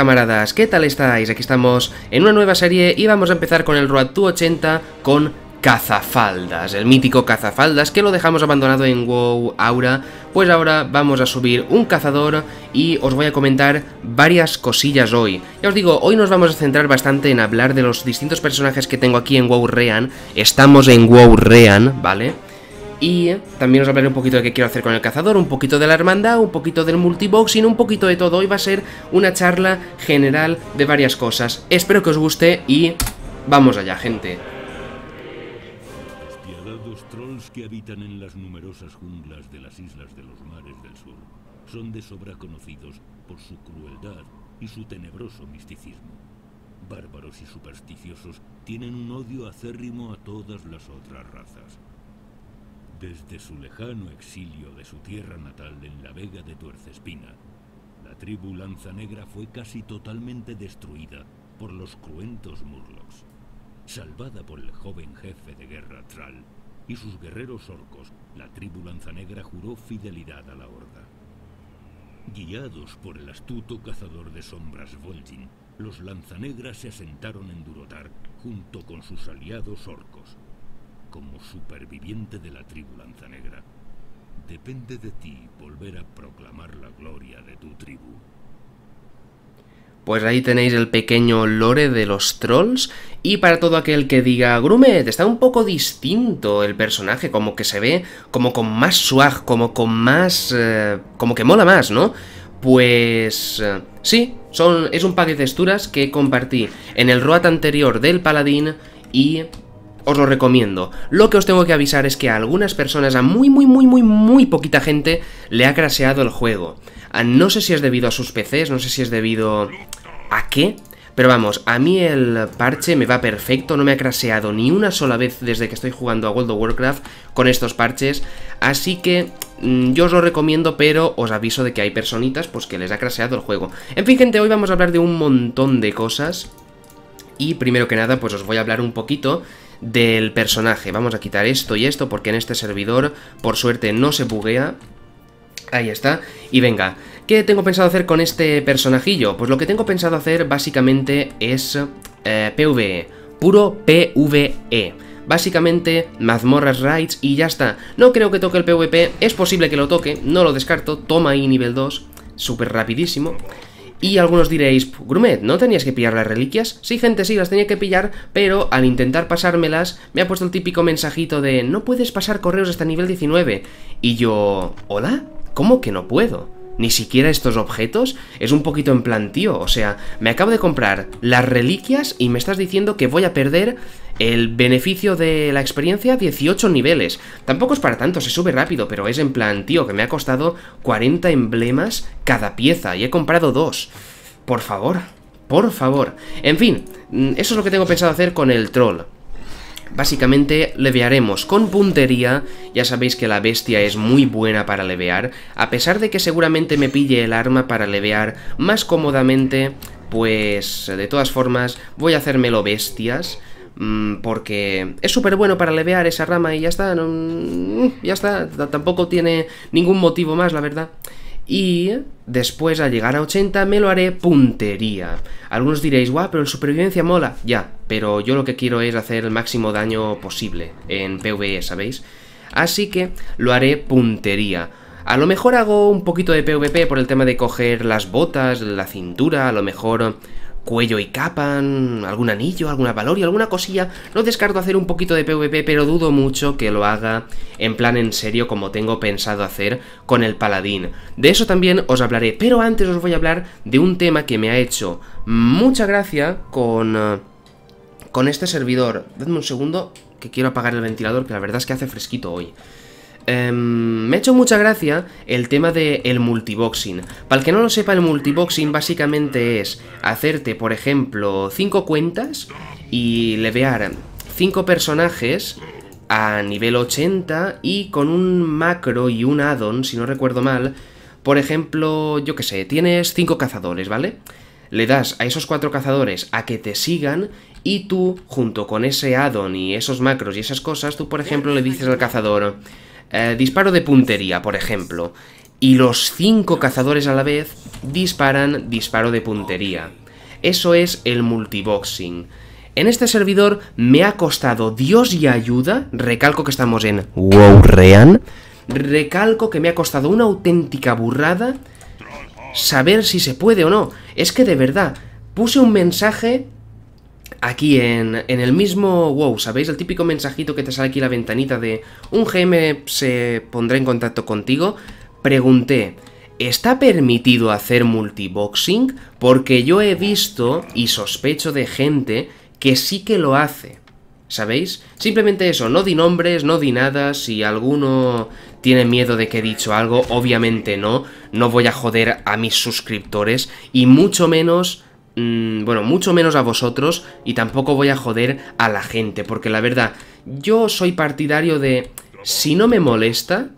camaradas, ¿qué tal estáis? Aquí estamos en una nueva serie y vamos a empezar con el Road to 80 con Cazafaldas, el mítico Cazafaldas que lo dejamos abandonado en WoW Aura, pues ahora vamos a subir un cazador y os voy a comentar varias cosillas hoy. Ya os digo, hoy nos vamos a centrar bastante en hablar de los distintos personajes que tengo aquí en WoW Rean, estamos en WoW Rean, ¿vale? vale y también os hablaré un poquito de qué quiero hacer con el cazador, un poquito de la hermandad, un poquito del multiboxing, un poquito de todo. Hoy va a ser una charla general de varias cosas. Espero que os guste y vamos allá, gente. Los trolls que habitan en las numerosas junglas de las islas de los mares del sur son de sobra conocidos por su crueldad y su tenebroso misticismo. Bárbaros y supersticiosos tienen un odio acérrimo a todas las otras razas. Desde su lejano exilio de su tierra natal en la Vega de Tuercespina, la tribu lanzanegra fue casi totalmente destruida por los cruentos Murlocs, salvada por el joven jefe de guerra Tral y sus guerreros orcos, la tribu lanzanegra juró fidelidad a la horda. Guiados por el astuto cazador de sombras Volgin, los lanzanegras se asentaron en Durotar junto con sus aliados orcos, como superviviente de la tribu Negra, depende de ti volver a proclamar la gloria de tu tribu. Pues ahí tenéis el pequeño lore de los trolls. Y para todo aquel que diga, Grumet, está un poco distinto el personaje, como que se ve como con más swag, como con más... Eh, como que mola más, ¿no? Pues... Eh, sí, son, es un pack de texturas que compartí en el ROAT anterior del paladín y os lo recomiendo. Lo que os tengo que avisar es que a algunas personas, a muy, muy, muy, muy, muy poquita gente, le ha craseado el juego. no sé si es debido a sus PCs, no sé si es debido a qué, pero vamos, a mí el parche me va perfecto, no me ha craseado ni una sola vez desde que estoy jugando a World of Warcraft con estos parches, así que mm, yo os lo recomiendo, pero os aviso de que hay personitas pues que les ha craseado el juego. En fin, gente, hoy vamos a hablar de un montón de cosas y primero que nada pues os voy a hablar un poquito del personaje. Vamos a quitar esto y esto porque en este servidor, por suerte, no se buguea. Ahí está. Y venga, ¿qué tengo pensado hacer con este personajillo? Pues lo que tengo pensado hacer básicamente es eh, PvE, puro PvE básicamente mazmorras raids y ya está. No creo que toque el PvP, es posible que lo toque, no lo descarto, toma ahí nivel 2, súper rapidísimo. Y algunos diréis, Grumet, ¿no tenías que pillar las reliquias? Sí, gente, sí, las tenía que pillar, pero al intentar pasármelas, me ha puesto el típico mensajito de no puedes pasar correos hasta nivel 19. Y yo, ¿hola? ¿Cómo que no puedo? ni siquiera estos objetos, es un poquito en plantío o sea, me acabo de comprar las reliquias y me estás diciendo que voy a perder el beneficio de la experiencia, 18 niveles. Tampoco es para tanto, se sube rápido, pero es en plan, que me ha costado 40 emblemas cada pieza y he comprado dos. Por favor, por favor. En fin, mm, eso es lo que tengo pensado hacer con el troll. Básicamente levearemos con puntería, ya sabéis que la bestia es muy buena para levear, a pesar de que seguramente me pille el arma para levear más cómodamente, pues de todas formas voy a hacérmelo bestias, mm, porque es súper bueno para levear esa rama y ya está, mm, ya está, tampoco tiene ningún motivo más, la verdad y después al llegar a 80 me lo haré puntería. Algunos diréis, guau, pero el supervivencia mola. Ya, pero yo lo que quiero es hacer el máximo daño posible en PvE, ¿sabéis? Así que lo haré puntería. A lo mejor hago un poquito de PvP por el tema de coger las botas, la cintura, a lo mejor cuello y capan, mm, algún anillo, alguna valor y alguna cosilla. No descarto hacer un poquito de PvP, pero dudo mucho que lo haga en plan en serio como tengo pensado hacer con el paladín. De eso también os hablaré, pero antes os voy a hablar de un tema que me ha hecho mucha gracia con, eh, con este servidor. Dadme un segundo que quiero apagar el ventilador, que la verdad es que hace fresquito hoy. Em, me ha hecho mucha gracia el tema del multiboxing. Para el que no lo sepa, el multiboxing básicamente es hacerte, por ejemplo, 5 cuentas y levear 5 personajes a nivel 80 y con un macro y un addon, si no recuerdo mal, por ejemplo, yo que sé, tienes 5 cazadores, ¿vale? Le das a esos 4 cazadores a que te sigan y tú, junto con ese addon y esos macros y esas cosas, tú, por ejemplo, le dices al cazador... Eh, disparo de puntería, por ejemplo, y los cinco cazadores a la vez disparan disparo de puntería. Eso es el multiboxing. En este servidor me ha costado Dios y ayuda, recalco que estamos en WoWRean, recalco que me ha costado una auténtica burrada saber si se puede o no. Es que de verdad, puse un mensaje aquí en, en, el mismo WoW, ¿sabéis? El típico mensajito que te sale aquí la ventanita de un GM se pondrá en contacto contigo. Pregunté, ¿está permitido hacer multiboxing? Porque yo he visto y sospecho de gente que sí que lo hace. ¿Sabéis? Simplemente eso, no di nombres, no di nada, si alguno tiene miedo de que he dicho algo, obviamente no, no voy a joder a mis suscriptores y mucho menos Mm, bueno, mucho menos a vosotros y tampoco voy a joder a la gente, porque la verdad, yo soy partidario de, si no me molesta,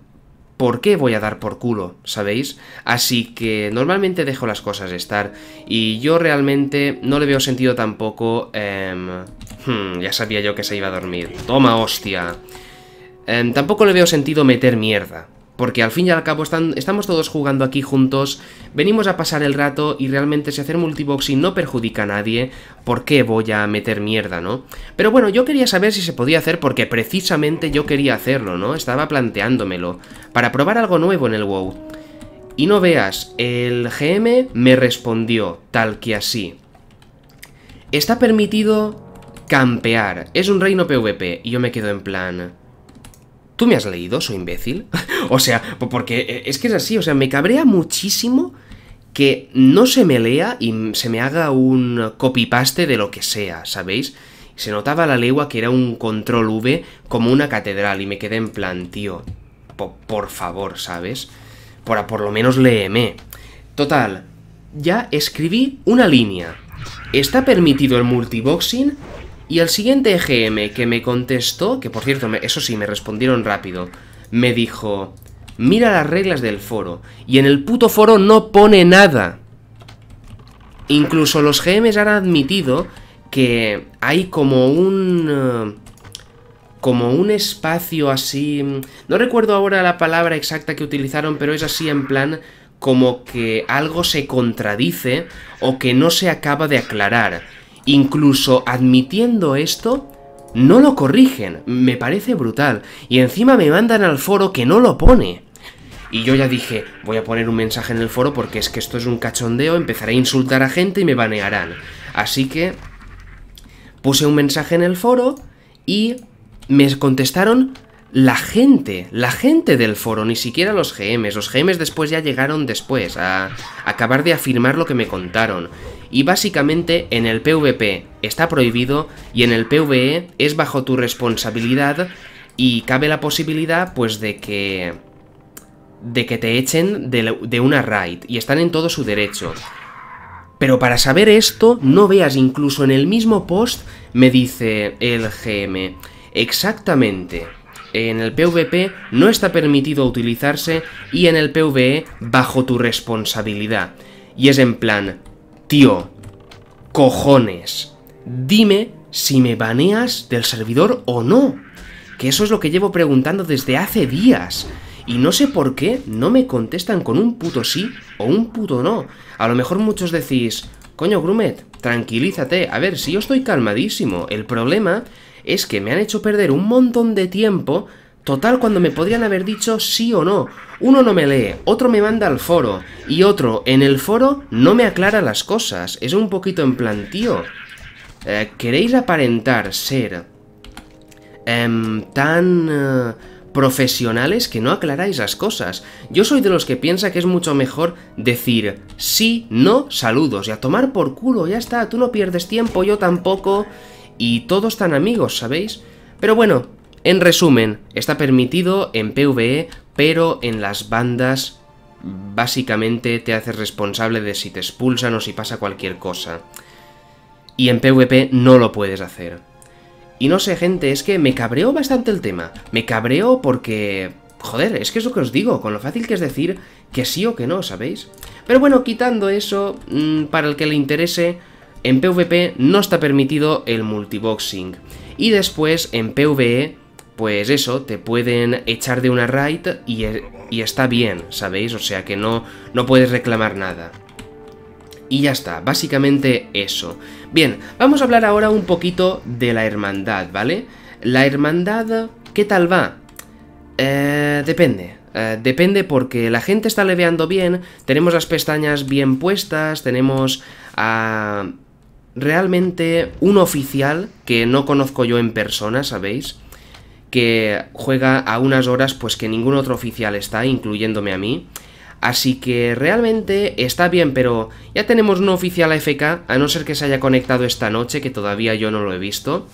¿por qué voy a dar por culo? ¿Sabéis? Así que normalmente dejo las cosas estar. Y yo realmente no le veo sentido tampoco... Em, hmm, ya sabía yo que se iba a dormir. Toma hostia. Em, tampoco le veo sentido meter mierda. Porque al fin y al cabo estamos todos jugando aquí juntos, venimos a pasar el rato y realmente si hacer multiboxing no perjudica a nadie, ¿por qué voy a meter mierda, no? Pero bueno, yo quería saber si se podía hacer porque precisamente yo quería hacerlo, ¿no? Estaba planteándomelo, para probar algo nuevo en el WoW. Y no veas, el GM me respondió, tal que así. Está permitido campear, es un reino PvP, y yo me quedo en plan... ¿Tú me has leído? ¿Soy imbécil? o sea, porque eh, es que es así, o sea, me cabrea muchísimo que no se me lea y se me haga un copy-paste de lo que sea, ¿sabéis? Se notaba la legua que era un control V como una catedral y me quedé en plan, tío, por favor, ¿sabes? Por, por lo menos léeme. Total, ya escribí una línea. Está permitido el multiboxing y el siguiente e GM que me contestó, que por cierto, eso sí, me respondieron rápido, me dijo, mira las reglas del foro. Y en el puto foro no pone nada. Incluso los GMs han admitido que hay como un... Eh, como un espacio así... No recuerdo ahora la palabra exacta que utilizaron, pero es así en plan como que algo se contradice o que no se acaba de aclarar. Incluso admitiendo esto, no lo corrigen, me parece brutal. Y encima me mandan al foro que no lo pone. Y yo ya dije, voy a poner un mensaje en el foro porque es que esto es un cachondeo, empezaré a insultar a gente y me banearán. Así que puse un mensaje en el foro y me contestaron la gente, la gente del foro, ni siquiera los GMs. Los GMs después ya llegaron después a acabar de afirmar lo que me contaron y básicamente en el PvP está prohibido y en el PvE es bajo tu responsabilidad y cabe la posibilidad pues de que de que te echen de, de, una raid y están en todo su derecho. Pero para saber esto, no veas incluso en el mismo post, me dice el GM, exactamente. En el PvP no está permitido utilizarse y en el PvE bajo tu responsabilidad. Y es en plan, Tío, cojones, dime si me baneas del servidor o no. Que eso es lo que llevo preguntando desde hace días. Y no sé por qué no me contestan con un puto sí o un puto no. A lo mejor muchos decís, coño Grumet, tranquilízate. A ver, si yo estoy calmadísimo, el problema es que me han hecho perder un montón de tiempo Total, cuando me podrían haber dicho sí o no. Uno no me lee, otro me manda al foro, y otro en el foro no me aclara las cosas. Es un poquito en plan, tío. Eh, ¿Queréis aparentar ser em, tan eh, profesionales que no aclaráis las cosas? Yo soy de los que piensa que es mucho mejor decir sí, no, saludos, y a tomar por culo, ya está, tú no pierdes tiempo, yo tampoco, y todos tan amigos, ¿sabéis? Pero bueno, en resumen, está permitido en PvE, pero en las bandas básicamente te haces responsable de si te expulsan o si pasa cualquier cosa. Y en PvP e no lo puedes hacer. Y no sé, gente, es que me cabreó bastante el tema. Me cabreó porque... Joder, es que es lo que os digo, con lo fácil que es decir que sí o que no, ¿sabéis? Pero bueno, quitando eso, mm, para el que le interese, en PvP e no está permitido el multiboxing. Y después, en PvE, pues eso, te pueden echar de una raid e, y, está bien, ¿sabéis? O sea que no, no puedes reclamar nada. Y ya está, básicamente eso. Bien, vamos a hablar ahora un poquito de la hermandad, ¿vale? La hermandad, ¿qué tal va? Eh, depende. Eh, depende porque la gente está leveando bien, tenemos las pestañas bien puestas, tenemos a... Ah, realmente un oficial que no conozco yo en persona, ¿sabéis? que juega a unas horas pues que ningún otro oficial está, incluyéndome a mí. Así que realmente está bien, pero ya tenemos un oficial AFK, a no ser que se haya conectado esta noche, que todavía yo no lo he visto.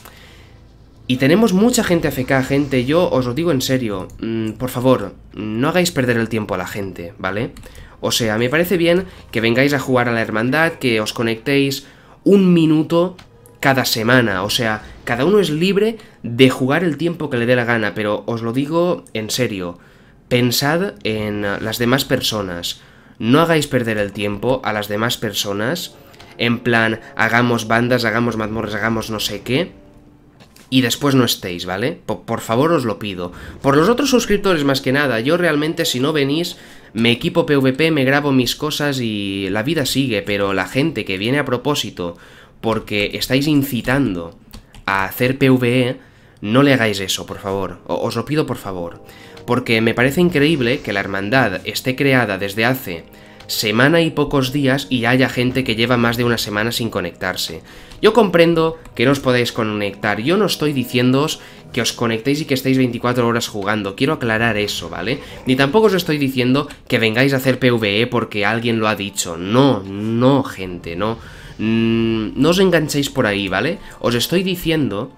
Y tenemos mucha gente AFK, gente, yo os lo digo en serio, mm, por favor, no hagáis perder el tiempo a la gente, ¿vale? O sea, me parece bien que vengáis a jugar a la hermandad, que os conectéis un minuto cada semana. O sea, cada uno es libre de jugar el tiempo que le dé la gana, pero os lo digo en serio. Pensad en las demás personas. No hagáis perder el tiempo a las demás personas. En plan, hagamos bandas, hagamos mazmorras, hagamos no sé qué. Y después no estéis, ¿vale? Por, por favor os lo pido. Por los otros suscriptores más que nada, yo realmente si no venís, me equipo PvP, me grabo mis cosas y la vida sigue, pero la gente que viene a propósito porque estáis incitando a hacer PvE, no le hagáis eso, por favor. os lo pido, por favor. Porque me parece increíble que la hermandad esté creada desde hace semana y pocos días y haya gente que lleva más de una semana sin conectarse. Yo comprendo que no os podéis conectar, yo no estoy diciéndoos que os conectéis y que estéis 24 horas jugando, quiero aclarar eso, ¿vale? Ni tampoco os estoy diciendo que vengáis a hacer PvE porque alguien lo ha dicho, no, no gente, no. Mm, no os enganchéis por ahí, ¿vale? Os estoy diciendo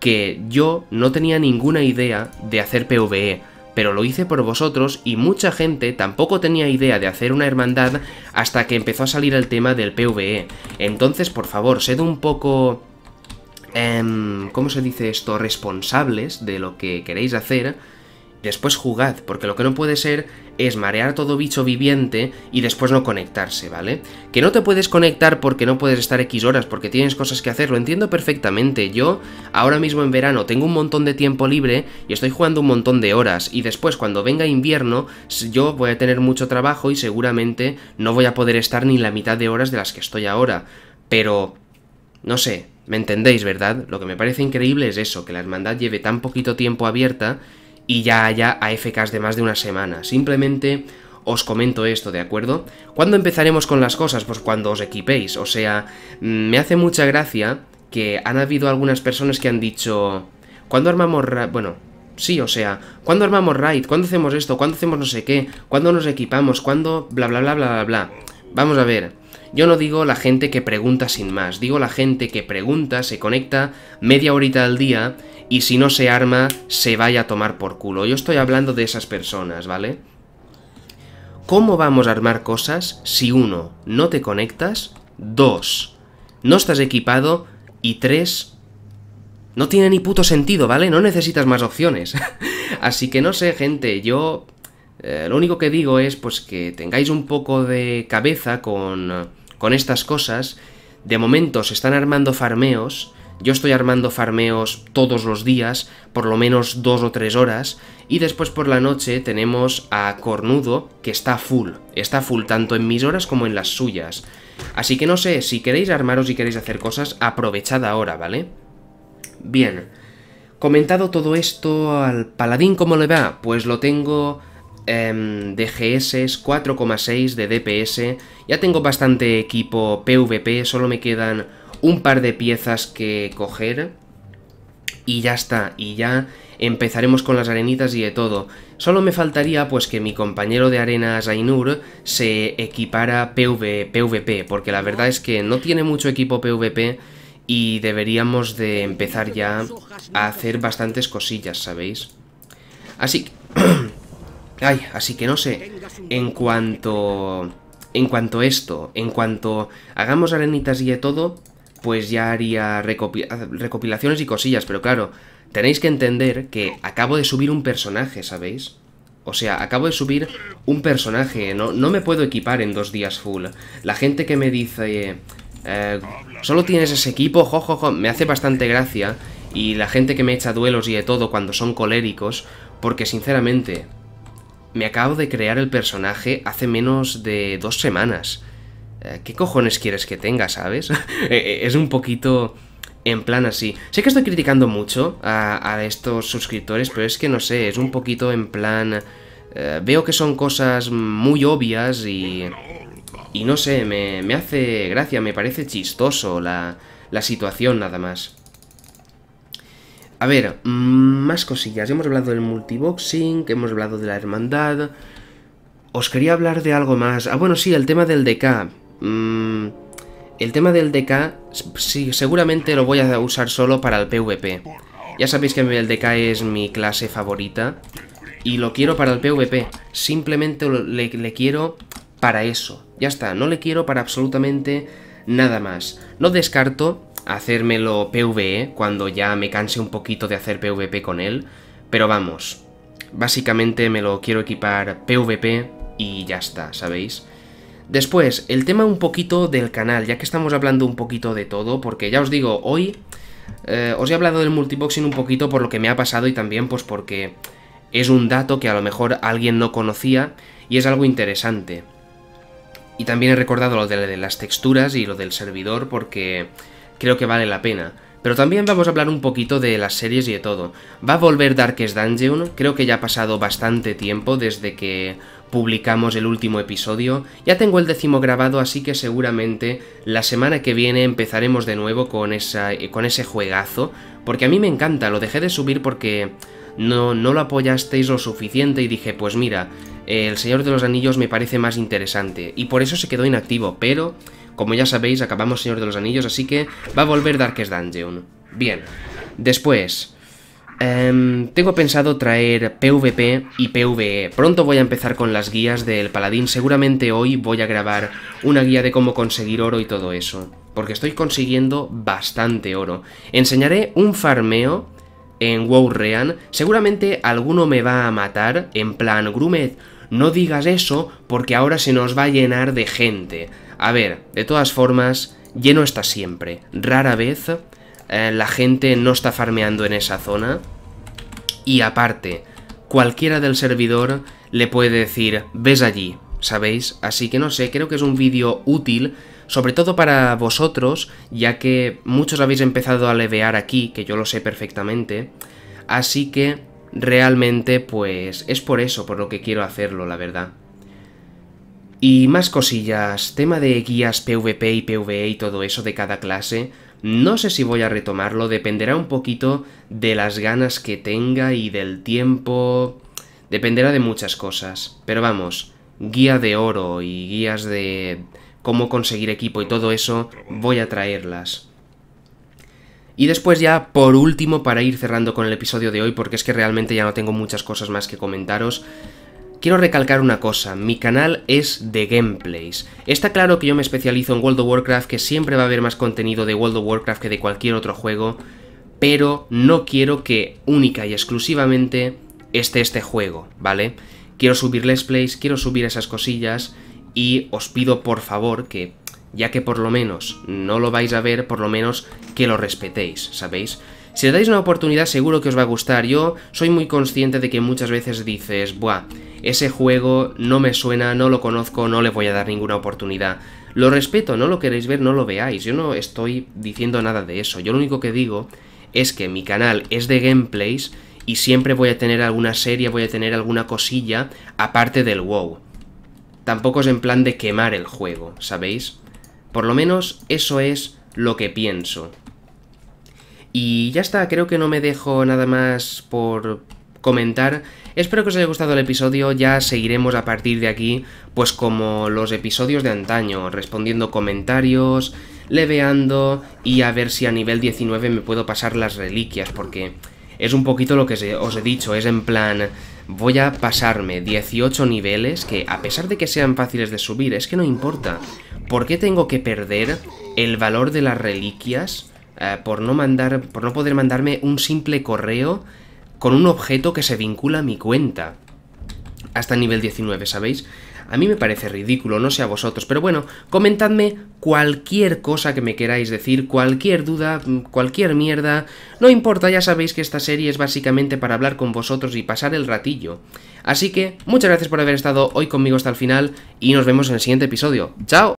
que yo no tenía ninguna idea de hacer PvE, pero lo hice por vosotros y mucha gente tampoco tenía idea de hacer una hermandad hasta que empezó a salir el tema del PvE. Entonces, por favor, sed un poco... Em, ¿Cómo se dice esto? Responsables de lo que queréis hacer después jugad, porque lo que no puede ser es marear todo bicho viviente y después no conectarse, ¿vale? Que no te puedes conectar porque no puedes estar X horas, porque tienes cosas que hacer, lo entiendo perfectamente. Yo ahora mismo en verano tengo un montón de tiempo libre y estoy jugando un montón de horas y después cuando venga invierno yo voy a tener mucho trabajo y seguramente no voy a poder estar ni la mitad de horas de las que estoy ahora. Pero... No sé, ¿me entendéis, verdad? Lo que me parece increíble es eso, que la hermandad lleve tan poquito tiempo abierta y ya haya AFKs de más de una semana. Simplemente os comento esto, ¿de acuerdo? ¿Cuándo empezaremos con las cosas? Pues cuando os equipéis. O sea, mm, me hace mucha gracia que han habido algunas personas que han dicho... ¿Cuándo armamos... Bueno, Sí, o sea, ¿cuándo armamos raid? ¿Cuándo hacemos esto? ¿Cuándo hacemos no sé qué? ¿Cuándo nos equipamos? ¿Cuándo bla bla bla bla bla bla? Vamos a ver. Yo no digo la gente que pregunta sin más, digo la gente que pregunta, se conecta media horita al día y si no se arma, se vaya a tomar por culo. Yo estoy hablando de esas personas, ¿vale? ¿Cómo vamos a armar cosas si uno, no te conectas, dos, no estás equipado y tres, no tiene ni puto sentido, ¿vale? No necesitas más opciones. Así que no sé, gente, yo eh, lo único que digo es pues que tengáis un poco de cabeza con, con estas cosas. De momento se están armando farmeos yo estoy armando farmeos todos los días, por lo menos dos o tres horas, y después por la noche tenemos a Cornudo, que está full, está full tanto en mis horas como en las suyas. Así que no sé, si queréis armaros y queréis hacer cosas, aprovechad ahora, ¿vale? Bien, comentado todo esto al paladín, ¿cómo le va? Pues lo tengo em, de GS, 4,6 de DPS, ya tengo bastante equipo PvP, solo me quedan un par de piezas que coger y ya está, y ya empezaremos con las arenitas y de todo. Solo me faltaría pues que mi compañero de arena Zainur se equipara PvP, porque la verdad es que no tiene mucho equipo PvP y deberíamos de empezar ya a hacer bastantes cosillas, ¿sabéis? Así que... Ay, así que no sé, en cuanto... En cuanto a esto, en cuanto hagamos arenitas y de todo, pues ya haría recopilaciones y cosillas, pero claro, tenéis que entender que acabo de subir un personaje, ¿sabéis? O sea, acabo de subir un personaje, no, no me puedo equipar en dos días full. La gente que me dice, eh, solo tienes ese equipo, jojojo, me hace bastante gracia. Y la gente que me echa duelos y de todo cuando son coléricos, porque sinceramente, me acabo de crear el personaje hace menos de dos semanas. Eh, ¿qué cojones quieres que tenga, sabes? Eh, eh, es un poquito en plan así. Sé que estoy criticando mucho a, estos suscriptores, pero es que no sé, es un poquito en plan... veo que son cosas muy obvias y... Y no sé, me, hace gracia, me parece chistoso la, la situación nada más. A ver, mm, más cosillas. Hemos hablado del multiboxing, hemos hablado de la hermandad. Os quería hablar de algo más. Ah, bueno, sí, el tema del DK. Mm, el tema del DK, seguramente lo voy a usar solo para el PvP. Ya sabéis que el DK es mi clase favorita. Y lo quiero para el PvP. Simplemente le, quiero para eso. Ya está, no le quiero para absolutamente nada más. No descarto hacérmelo PvE cuando ya me canse un poquito de hacer PvP con él. Pero vamos, básicamente me lo quiero equipar PvP y ya está, ¿sabéis? Después, el tema un poquito del canal, ya que estamos hablando un poquito de todo, porque ya os digo, hoy eh, os he hablado del multiboxing un poquito por lo que me ha pasado y también pues porque es un dato que a lo mejor alguien no conocía y es algo interesante. Y también he recordado lo de las texturas y lo del servidor porque creo que vale la pena. Pero también vamos a hablar un poquito de las series y de todo. Va a volver Darkest Dungeon, creo que ya ha pasado bastante tiempo desde que publicamos el último episodio, ya tengo el décimo grabado, así que seguramente la semana que viene empezaremos de nuevo con, esa, eh, con ese juegazo, porque a mí me encanta, lo dejé de subir porque no, no lo apoyasteis lo suficiente y dije, pues mira, el Señor de los Anillos me parece más interesante, y por eso se quedó inactivo, pero como ya sabéis acabamos Señor de los Anillos, así que va a volver Darkest Dungeon. Bien, después... Em, tengo pensado traer PvP y PvE. Pronto voy a empezar con las guías del paladín. Seguramente hoy voy a grabar una guía de cómo conseguir oro y todo eso. Porque estoy consiguiendo bastante oro. Enseñaré un farmeo en WoW Rean. Seguramente alguno me va a matar en plan, Grumet, no digas eso porque ahora se nos va a llenar de gente. A ver, de todas formas, lleno está siempre. Rara vez... Eh, la gente no está farmeando en esa zona y aparte. Cualquiera del servidor le puede decir, ves allí, ¿sabéis? Así que no sé, creo que es un vídeo útil, sobre todo para vosotros, ya que muchos habéis empezado a levear aquí, que yo lo sé perfectamente. Así que realmente pues es por eso por lo que quiero hacerlo, la verdad. Y más cosillas, tema de guías PvP y PvE y todo eso de cada clase, no sé si voy a retomarlo, dependerá un poquito de las ganas que tenga y del tiempo. Dependerá de muchas cosas. Pero vamos, guía de oro y guías de cómo conseguir equipo y todo eso, voy a traerlas. Y después ya, por último, para ir cerrando con el episodio de hoy, porque es que realmente ya no tengo muchas cosas más que comentaros, Quiero recalcar una cosa, mi canal es de gameplays. Está claro que yo me especializo en World of Warcraft, que siempre va a haber más contenido de World of Warcraft que de cualquier otro juego, pero no quiero que única y exclusivamente esté este juego, ¿vale? Quiero subir let's plays, quiero subir esas cosillas y os pido por favor que, ya que por lo menos no lo vais a ver, por lo menos que lo respetéis, ¿sabéis? Si le dais una oportunidad seguro que os va a gustar. Yo soy muy consciente de que muchas veces dices, buah, ese juego no me suena, no lo conozco, no le voy a dar ninguna oportunidad. Lo respeto, no lo queréis ver, no lo veáis. Yo no estoy diciendo nada de eso. Yo lo único que digo es que mi canal es de gameplays y siempre voy a tener alguna serie, voy a tener alguna cosilla aparte del WoW. Tampoco es en plan de quemar el juego, ¿sabéis? Por lo menos eso es lo que pienso. Y ya está, creo que no me dejo nada más por comentar. Espero que os haya gustado el episodio, ya seguiremos a partir de aquí, pues como los episodios de antaño, respondiendo comentarios, leveando y a ver si a nivel 19 me puedo pasar las reliquias, porque es un poquito lo que os he dicho, es en plan, voy a pasarme 18 niveles que a pesar de que sean fáciles de subir, es que no importa. ¿Por qué tengo que perder el valor de las reliquias? Eh, por no mandar, por no poder mandarme un simple correo con un objeto que se vincula a mi cuenta. Hasta el nivel 19, ¿sabéis? A mí me parece ridículo, no sé a vosotros, pero bueno, comentadme cualquier cosa que me queráis decir, cualquier duda, mm, cualquier mierda, no importa, ya sabéis que esta serie es básicamente para hablar con vosotros y pasar el ratillo. Así que, muchas gracias por haber estado hoy conmigo hasta el final y nos vemos en el siguiente episodio. ¡Chao!